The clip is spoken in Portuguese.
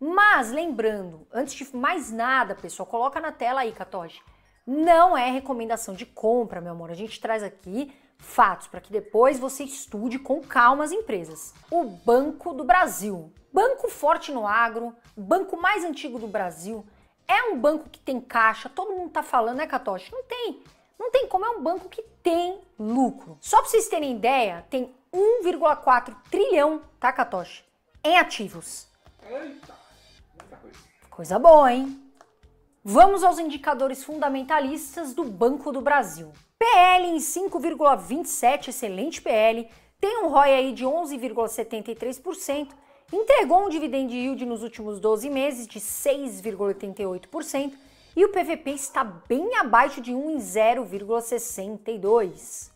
Mas lembrando, antes de mais nada, pessoal, coloca na tela aí, Catoche. Não é recomendação de compra, meu amor. A gente traz aqui fatos para que depois você estude com calma as empresas. O Banco do Brasil, banco forte no agro, banco mais antigo do Brasil, é um banco que tem caixa, todo mundo tá falando, né, Catoche? Não tem. Não tem como, é um banco que tem lucro. Só para vocês terem ideia, tem 1,4 trilhão, tá, Katoshi? Em ativos. Eita, coisa. Coisa boa, hein? Vamos aos indicadores fundamentalistas do Banco do Brasil. PL em 5,27, excelente PL, tem um ROI aí de 11,73%, entregou um dividend yield nos últimos 12 meses de 6,88%, e o PVP está bem abaixo de 1 em 0,62.